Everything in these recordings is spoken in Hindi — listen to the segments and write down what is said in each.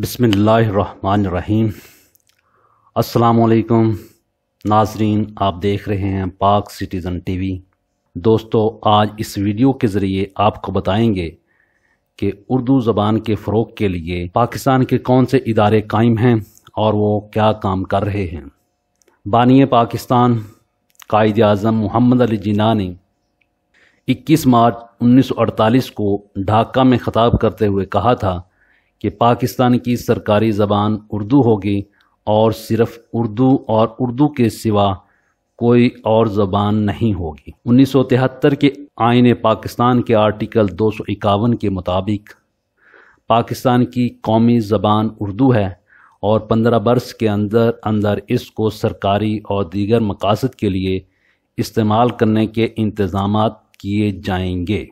बसमीम असलकुम नाजरीन आप देख रहे हैं पाक सिटीज़न टीवी दोस्तों आज इस वीडियो के ज़रिए आपको बताएंगे कि उर्दू ज़बान के फ़रोग के लिए पाकिस्तान के कौन से इदारे कायम हैं और वो क्या काम कर रहे हैं बानी पाकिस्तान कायद अजम मोहम्मद अली जिना ने इक्कीस मार्च अड़तालीस को ढाका में ख़ताब करते हुए कहा था कि पाकिस्तान की सरकारी ज़बान उर्दू होगी और सिर्फ उर्दू और उर्दू के सिवा कोई और ज़बान नहीं होगी 1973 के आइन पाकिस्तान के आर्टिकल दो के मुताबिक पाकिस्तान की कौमी ज़बान उर्दू है और पंद्रह बरस के अंदर अंदर इसको सरकारी और दीगर मकासद के लिए इस्तेमाल करने के इंतज़ाम किए जाएंगे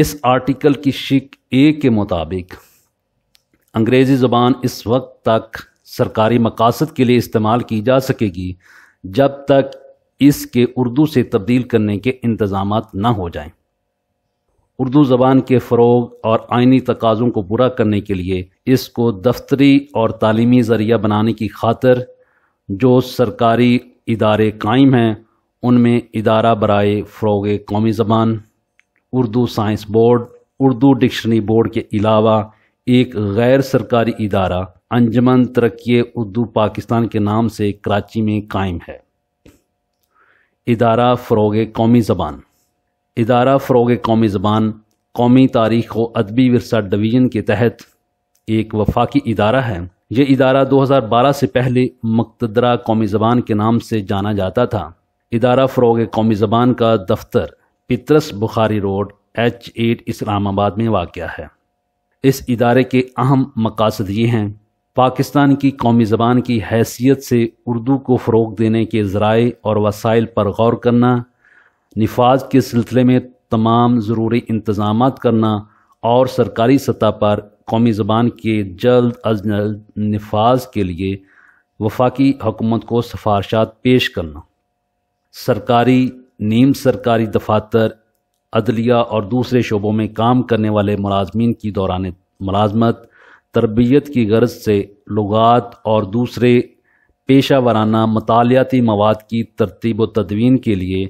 इस आर्टिकल की शिक ए के मुताबिक अंग्रेज़ी ज़बान इस वक्त तक सरकारी मकासद के लिए इस्तेमाल की जा सकेगी जब तक इसके उर्दू से तब्दील करने के इंतज़ाम ना हो जाएं। उर्दू ज़बान के फ़रोग और आइनी तकाज़ों को पूरा करने के लिए इसको दफ्तरी और तालीमी ज़रिया बनाने की खातर जो सरकारी इदारे कायम हैं उनमें इदारा बरए फ़रोग कौमी ज़बान Urdu science board Urdu dictionary board के अलावा एक गैर सरकारी इदारा अंजमन तरक्की उर्दू पाकिस्तान के नाम से कराची में कायम है इदारा फ़रोग कौमी ज़बान इदारा फ़रोग कौमी ज़बान कौमी तारीख व अदबी वरसा डिवीज़न के तहत एक वफाकी इदारा है यह इदारा 2012 से पहले मकतदरा कौमी ज़बान के नाम से जाना जाता था इदारा फ़रोग कौमी ज़बान का दफ्तर Patras Bukhari road H eight Islamabad में वाक़ है इस इदारे के अहम मकासद ये हैं पाकिस्तान की कौमी ज़बान की हैसियत से उर्दू को फ़रोग देने के ज़राए और वसाइल पर गौर करना नफाज के सिलसिले में तमाम ज़रूरी इंतज़ाम करना और सरकारी सतह पर कौमी ज़बान के जल्द अज जल्द नफाज के लिए वफाकी हुकूमत को सफारशात पेश करना सरकारी नीम सरकारी दफातर अदलिया और दूसरे शोबों में काम करने वाले मुलाजमीन की दौरान मुलाजमत तरबियत की गरज से लगात और दूसरे पेशा वाराना मतलियाती मवाद की तरतीब व तदवीन के लिए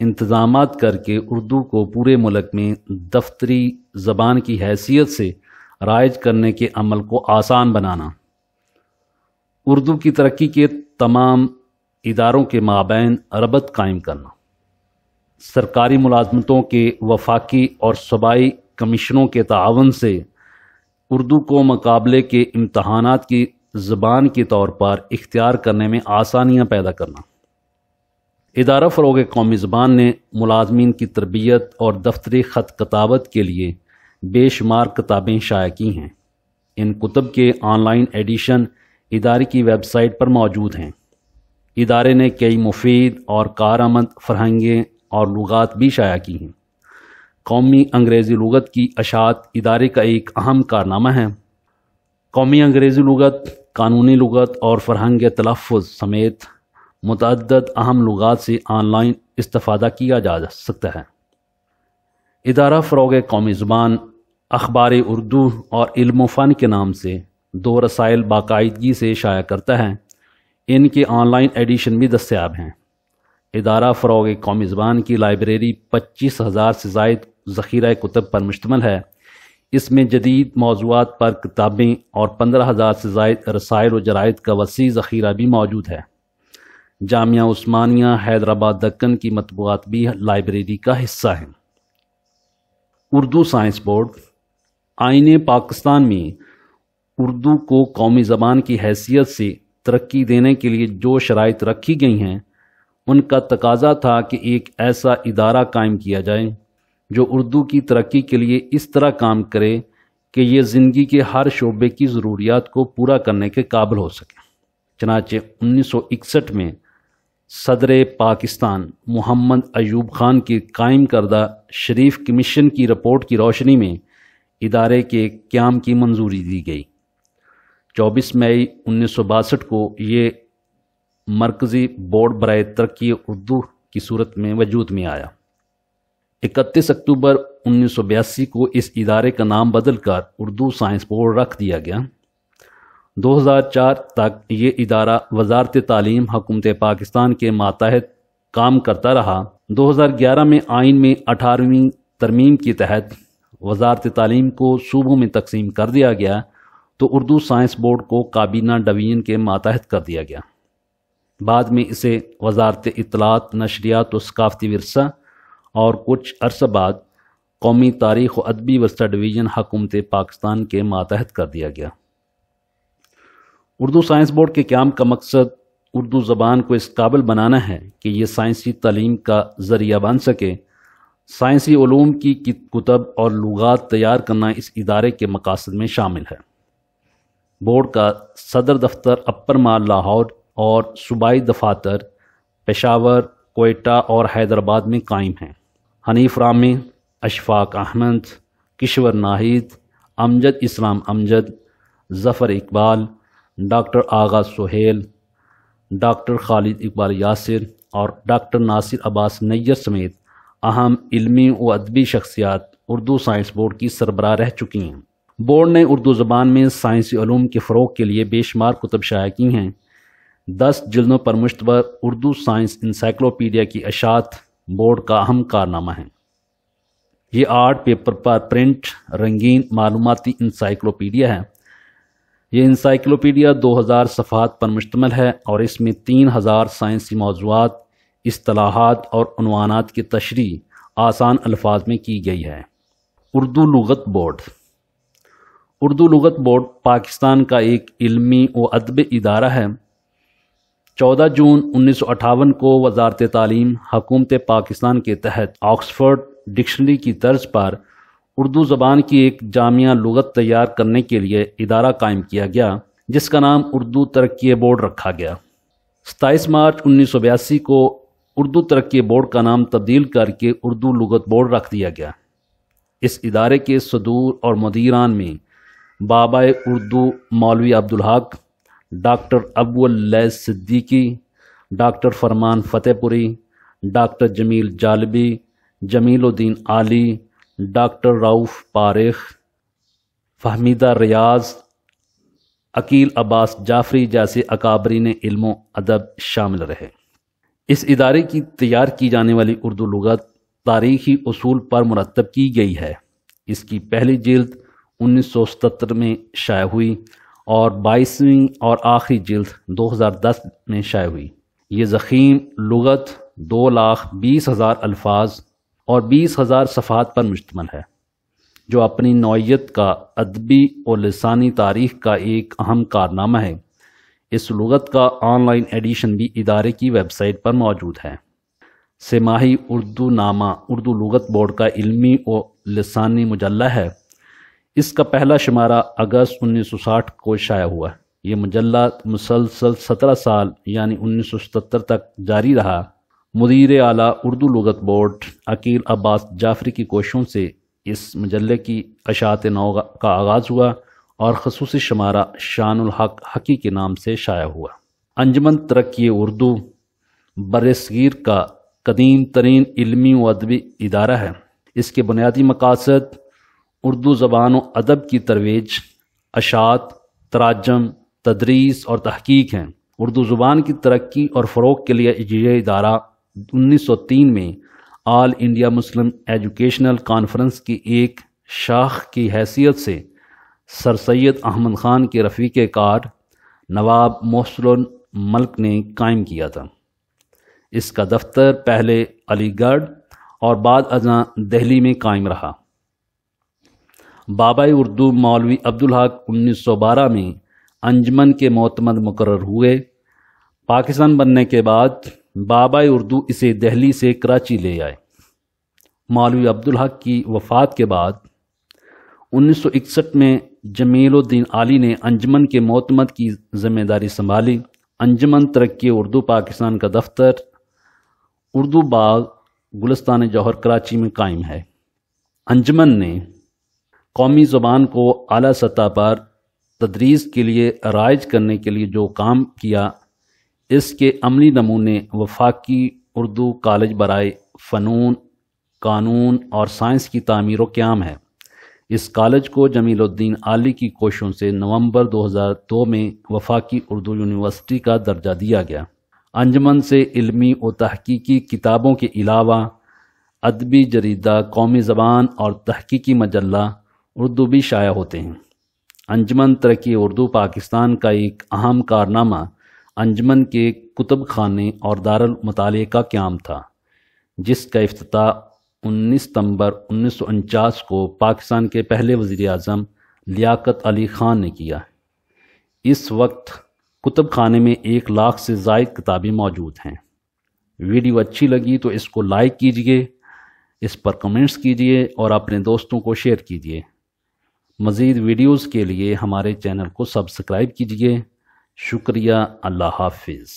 इंतज़ाम करके उर्दू को पूरे मुल्क में दफ्तरी ज़बान की हैसियत से राइज करने के अमल को आसान बनाना उर्दू की तरक्की के तमाम इदारों के माबेन रबत कायम करना सरकारी मुलाजमतों के वफाकी और सूबाई कमीशनों के तावन से उर्दू को मुकाबले के इम्तहान की ज़बान के तौर पर इख्तियार करने में आसानियाँ पैदा करना इदारा फ़रोग कौमी ज़बान ने मुलाजमीन की तरबियत और दफ्तरी ख़त कतावत के लिए बेशुमार किताबें शाया की हैं इन कुतब के ऑनलाइन एडिशन इदारे की वेबसाइट पर मौजूद हैं इदारे ने कई मुफीद और आमद फरहंगें और लुगात भी शाया की हैं कौमी अंग्रेज़ी लगत की अशात इदारे का एक अहम कारनामा है कौमी अंग्रेज़ी लगत कानूनी लगत और फरहंग तलफ़ समेत मतद अहम लगात से ऑनलाइन इस्ता किया जा सकता है इदारा फ़रोग कौमी ज़ुबान अखबार उर्दू और इल्म फ़न के नाम से दो रसाइल बाकायदगी से शाया करता है इनके ऑनलाइन एडिशन भी दस्याब हैं इदारा फ़रोग कौमी ज़बान की लाइब्रेरी पच्चीस हज़ार से जायद ज़ख़ीरा कुतब पर मुश्तमल है इसमें जदीद मौजूद पर किताबें और पंद्रह हज़ार से जायद रसायल व जरायद का वसी ज़ख़ीरा भी मौजूद है जामिया उस्मानिया हैदराबाद दक्कन की मतबूआत भी लाइब्रेरी का हिस्सा है उर्दू साइंस बोर्ड आइने पाकिस्तान में उर्दू को कौमी ज़बान की हैसियत से तरक्की देने के लिए जो शराइ रखी गई हैं उनका तकाजा था कि एक ऐसा इदारा कायम किया जाए जो उर्दू की तरक्की के लिए इस तरह काम करे कि ये ज़िंदगी के हर शोबे की ज़रूरियात को पूरा करने के काबिल हो सके चनाचे 1961 में सदर पाकिस्तान मोहम्मद अयूब खान के कायम करदा शरीफ कमीशन की रिपोर्ट की रोशनी में इदारे के क्याम की मंजूरी दी गई 24 मई उन्नीस को ये मरकज़ी बोर्ड बरए तरक्की उर्दू की सूरत में वजूद में आया इकतीस अक्टूबर उन्नीस सौ बयासी को इस इदारे का नाम बदल कर उर्दू साइंस बोर्ड रख दिया गया 2004 तक ये इदारा वजारत तालीम हकूमत पाकिस्तान के मातहत काम करता रहा 2011 में आइन में अठारहवीं तरमीम के तहत वजारत तालीम को सूबों में तकसीम कर दिया गया तो उर्दू साइंस बोर्ड को काबीना डिवीजन के मातहत कर दिया गया बाद में इसे वजारत इतलात नशरियात सकाफ़ती वरसा और कुछ अरसा बाद कौमी तारीख व अदबी वरसा डिवीज़न हकूमत पाकिस्तान के मातहत कर दिया गया उर्दू साइंस बोर्ड के क्याम का मकसद उर्दू ज़बान को इस काबिल बनाना है कि यह साइंसी तलीम का ज़रिया बन सके साइंसी ूम की कुतब और लुगात तैयार करना इस इदारे के मकासद में शामिल है बोर्ड का सदर दफ्तर अपर माल लाहौर और सूबाई दफातर पेशावर कोयटा और हैदराबाद में कायम हैं हनीफ रामी अशफाक अहमद किशवर नाहिद अमजद इस्लाम अमजद ज़फ़र इकबाल डॉक्टर आगा सुहेल डॉक्टर खालिद इकबाल यासिर और डॉक्टर नासिर अब्बास नैयर समेत अहम इलमी व अदबी शख्सियात उर्दू साइंस बोर्ड की सरबराह रह चुकी हैं बोर्ड ने उर्दू ज़बान में साइंसी के फ़रोग के लिए बेशुमार कुतब शाया की हैं दस जिल्दों पर मुश्तबर उर्दू साइंस इंसाइक्लोपीडिया की अशात बोर्ड का अहम कारनामा है ये आर्ट पेपर पर प्रिंट रंगीन मालूमती इंसाइक्लोपीडिया है ये इंसाइक्लोपीडिया 2000 सफ़ात पर मुश्तमल है और इसमें 3000 साइंसी मौजूद असलाहत और अनवानात की तशरी आसान अल्फाज में की गई है उर्दू लगत बोर्ड उर्दू लगत बोर्ड पाकिस्तान का एक इल्मी व अदब इदारा है 14 जून उन्नीस को वजारत तालीम हकूमत पाकिस्तान के तहत ऑक्सफोर्ड डिक्शनरी की तर्ज पर उर्दू ज़बान की एक जामिया लगत तैयार करने के लिए इदारा कायम किया गया जिसका नाम उर्दू तरक्की बोर्ड रखा गया सताईस मार्च उन्नीस को उर्दू तरक्की बोर्ड का नाम तब्दील करके उर्दू लगत बोर्ड रख दिया गया इस इदारे के सदूर और मदीरान में बाबा Urdu Maulvi Abdul Haq doctor Abul Lais Siddiqui doctor Farman Fatehpuri doctor Jameel Jalibi Jamiluddin Aali doctor Rauf Parekh Fahmida Riaz Aqeel Abbas Jafri जैसे अकाबरीन ने अदब शामिल रहे इस इदारे की तैयार की जाने वाली उर्दू लगत तारीखी असूल पर मुरतब की गई है इसकी पहली जल्द उन्नीस सौ सतर में शाया हुई और बाईसवीं और आखिरी जल्द 2010 में शाये हुई ये ज़ख़ीम लगत दो लाख बीस हज़ार अल्फाज और बीस हज़ार सफ़ात पर मुश्तमल है जो अपनी नौीयत का अदबी और लसानी तारीख का एक अहम कारनामा है इस लगत का ऑनलाइन एडिशन भी इदारे की वेबसाइट पर मौजूद है सिमाही उर्दू नामा उर्दू लगत बोर्ड का इलमी और लसानी मुजल है इसका पहला शुमारा अगस्त 1960 को शाया हुआ ये मजल्ला मुसलसल 17 साल यानी 1977 तक जारी रहा मुदीर आला उर्दू लगत बोर्ड अकील अब्बास जाफरी की कोशिशों से इस मजल्ले की अशात नौ का आगाज़ हुआ और खसूस शुमारा शान हक हकी के नाम से शाया हुआ अंजमन तरक्की उर्दू बरसगीर का कदीम तरीन इलमी व अदबी इदारा है इसके बुनियादी मकासद उर्दू ज़बान व अदब की तरवीज अशात तराजम तदरीस और तहकीक हैं उर्दू ज़ुबान की तरक्की और फ़रोग के लिए ये इदारा 1903 में all India Muslim educational conference की एक शाख की हैसियत से सर सैद अहमद ख़ान के रफ़ीक कार नवाब मोसल मलक ने कायम किया था इसका दफ्तर पहले अलीगढ़ और बाद अजा दिल्ली में कायम रहा बाबा उर्दू मौलवी अब्दुल हक 1912 में अंजमन के मोतमद मुकर हुए पाकिस्तान बनने के बाद बाबा उर्दू इसे दिल्ली से कराची ले आए मौलवी अब्दुल हक की वफ़ात के बाद 1961 में जमीलुद्दीन आली ने अंजमन के मोतमद की जिम्मेदारी संभाली अंजमन तरक्की उर्दू पाकिस्तान का दफ्तर उर्दू बाग गुलस्तान जौहर कराची में कायम है अंजमन ने कौमी ज़बान को अली सतह पर तदरीस के लिए राइज करने के लिए जो काम किया इसके अमली नमूने वफाकी उर्दू कॉलेज बरए फ़नून कानून और साइंस की तमीर क्याम है इस कॉलेज को जमीलुद्दीन आली की कोशिशों से नवंबर 2002 में वफाकी उर्दू यूनिवर्सिटी का दर्जा दिया गया अंजमन से इल्मी व तहकीकी किताबों के अलावा अदबी जरीदा कौमी ज़बान और तहकीकी मजला उर्दू भी शाया होते हैं अंजमन तरक्की उर्दू पाकिस्तान का एक अहम कारनामा अंजमन के कुतुब खाने और दारुल मताले का क्याम था जिसका अफ्ताह 19 सितंबर उन्नीस को पाकिस्तान के पहले वज़ी अजम लियाकत अली ख़ान ने किया इस वक्त कुतुब खाने में एक लाख से जायद किताबें मौजूद हैं वीडियो अच्छी लगी तो इसको लाइक कीजिए इस पर कमेंट्स कीजिए और अपने दोस्तों को शेयर कीजिए मज़ीद वीडियोज़ के लिए हमारे चैनल को सब्सक्राइब कीजिए शुक्रिया अल्लाह हाफिज़